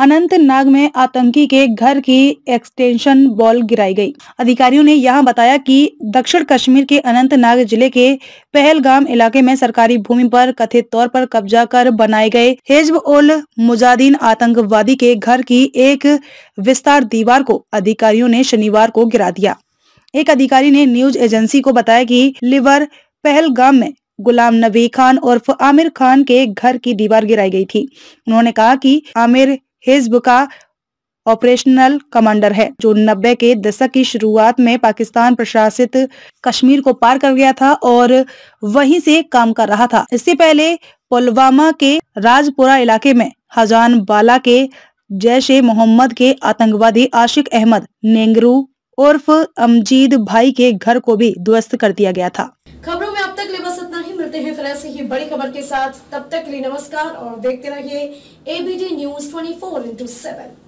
अनंतनाग में आतंकी के घर की एक्सटेंशन बॉल गिराई गई अधिकारियों ने यहां बताया कि दक्षिण कश्मीर के अनंतनाग जिले के पहलगाम इलाके में सरकारी भूमि पर कथित तौर पर कब्जा कर बनाए गए हिजब उल मुजादीन आतंकवादी के घर की एक विस्तार दीवार को अधिकारियों ने शनिवार को गिरा दिया एक अधिकारी ने न्यूज एजेंसी को बताया की लिवर पहलगाम में गुलाम नबी खान उर्फ आमिर खान के घर की दीवार गिराई गई थी उन्होंने कहा कि आमिर हिजब का ऑपरेशनल कमांडर है जो नब्बे के दशक की शुरुआत में पाकिस्तान प्रशासित कश्मीर को पार कर गया था और वहीं से काम कर रहा था इससे पहले पुलवामा के राजपुरा इलाके में हजान बाला के जैश ए मोहम्मद के आतंकवादी आशिक अहमद नेंगरू उर्फ अमजीद भाई के घर को भी ध्वस्त कर दिया गया था खबरों के लिए बस इतना ही मिलते हैं फिर ऐसी ही बड़ी खबर के साथ तब तक के लिए नमस्कार और देखते रहिए ABP news twenty four into seven